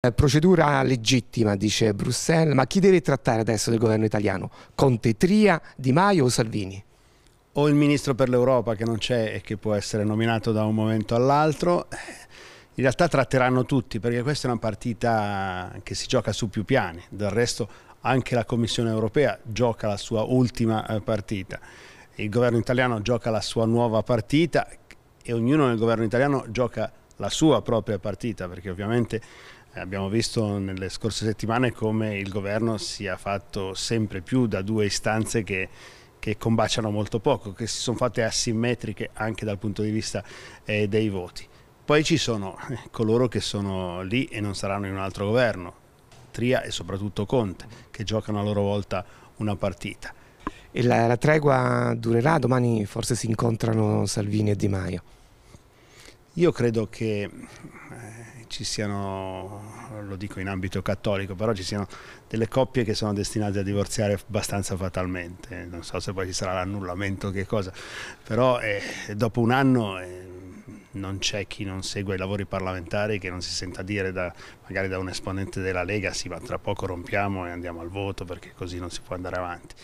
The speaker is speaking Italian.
Eh, procedura legittima, dice Bruxelles, ma chi deve trattare adesso del governo italiano? Conte, Tria, Di Maio o Salvini? O il ministro per l'Europa che non c'è e che può essere nominato da un momento all'altro. In realtà tratteranno tutti perché questa è una partita che si gioca su più piani, del resto anche la Commissione europea gioca la sua ultima eh, partita, il governo italiano gioca la sua nuova partita e ognuno nel governo italiano gioca la sua propria partita perché ovviamente eh, abbiamo visto nelle scorse settimane come il governo si è fatto sempre più da due istanze che che combaciano molto poco, che si sono fatte asimmetriche anche dal punto di vista eh, dei voti. Poi ci sono eh, coloro che sono lì e non saranno in un altro governo, Tria e soprattutto Conte, che giocano a loro volta una partita. E la, la tregua durerà, domani forse si incontrano Salvini e Di Maio. Io credo che eh, ci siano, lo dico in ambito cattolico, però ci siano delle coppie che sono destinate a divorziare abbastanza fatalmente, non so se poi ci sarà l'annullamento o che cosa, però eh, dopo un anno... Eh, non c'è chi non segue i lavori parlamentari che non si senta dire da, magari da un esponente della Lega sì ma tra poco rompiamo e andiamo al voto perché così non si può andare avanti.